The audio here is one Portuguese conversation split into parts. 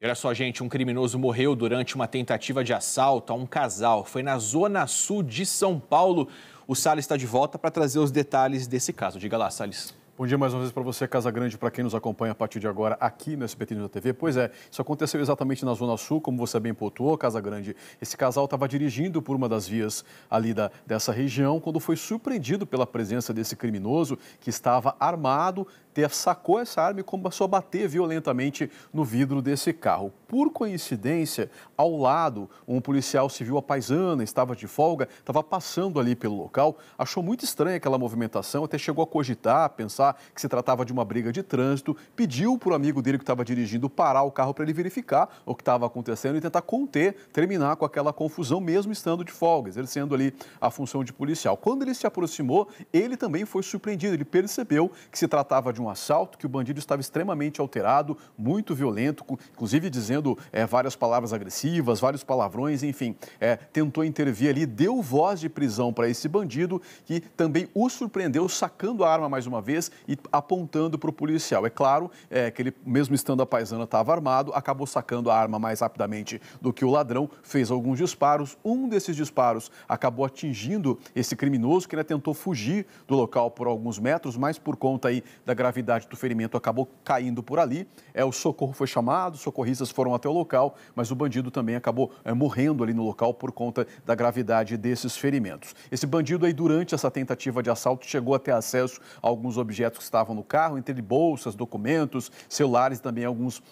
Olha só, gente, um criminoso morreu durante uma tentativa de assalto a um casal. Foi na zona sul de São Paulo. O Salles está de volta para trazer os detalhes desse caso. Diga lá, Salles. Bom dia mais uma vez para você, Casa Grande, para quem nos acompanha a partir de agora aqui no SBT News da TV. Pois é, isso aconteceu exatamente na Zona Sul, como você bem pontuou, Casa Grande. Esse casal estava dirigindo por uma das vias ali da, dessa região, quando foi surpreendido pela presença desse criminoso que estava armado, sacou essa arma e começou a bater violentamente no vidro desse carro. Por coincidência, ao lado, um policial civil apaisana estava de folga, estava passando ali pelo local, achou muito estranha aquela movimentação, até chegou a cogitar, pensar que se tratava de uma briga de trânsito, pediu para o amigo dele que estava dirigindo parar o carro para ele verificar o que estava acontecendo e tentar conter, terminar com aquela confusão, mesmo estando de folga, exercendo ali a função de policial. Quando ele se aproximou, ele também foi surpreendido, ele percebeu que se tratava de um assalto, que o bandido estava extremamente alterado, muito violento, inclusive dizendo é, várias palavras agressivas, vários palavrões, enfim. É, tentou intervir ali, deu voz de prisão para esse bandido, que também o surpreendeu sacando a arma mais uma vez e apontando para o policial. É claro é, que ele, mesmo estando a paisana, estava armado, acabou sacando a arma mais rapidamente do que o ladrão, fez alguns disparos. Um desses disparos acabou atingindo esse criminoso, que ainda né, tentou fugir do local por alguns metros, mas por conta aí da gravidade gravidade do ferimento acabou caindo por ali. É, o socorro foi chamado, socorristas foram até o local, mas o bandido também acabou é, morrendo ali no local por conta da gravidade desses ferimentos. Esse bandido aí, durante essa tentativa de assalto, chegou a ter acesso a alguns objetos que estavam no carro, entre bolsas, documentos, celulares, também alguns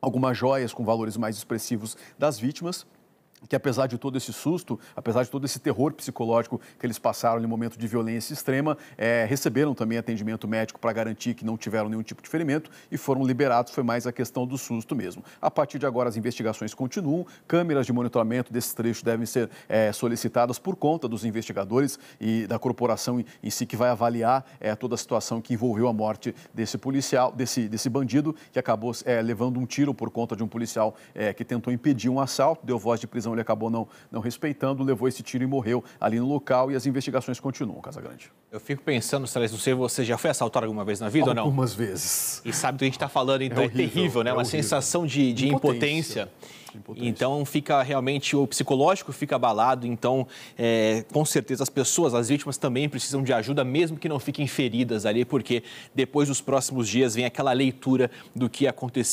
algumas joias com valores mais expressivos das vítimas que apesar de todo esse susto, apesar de todo esse terror psicológico que eles passaram no momento de violência extrema, é, receberam também atendimento médico para garantir que não tiveram nenhum tipo de ferimento e foram liberados. Foi mais a questão do susto mesmo. A partir de agora, as investigações continuam. Câmeras de monitoramento desse trecho devem ser é, solicitadas por conta dos investigadores e da corporação em, em si que vai avaliar é, toda a situação que envolveu a morte desse policial, desse, desse bandido que acabou é, levando um tiro por conta de um policial é, que tentou impedir um assalto, deu voz de prisão ele acabou não, não respeitando, levou esse tiro e morreu ali no local e as investigações continuam, Casagrande. Eu fico pensando, Celeste, não sei você já foi assaltado alguma vez na vida Algumas ou não? Algumas vezes. E sabe do que a gente está falando, então é, é horrível, é terrível, né? É Uma horrível. sensação de, de impotência. impotência. Então fica realmente o psicológico fica abalado. Então, é, com certeza as pessoas, as vítimas também precisam de ajuda, mesmo que não fiquem feridas ali, porque depois dos próximos dias vem aquela leitura do que aconteceu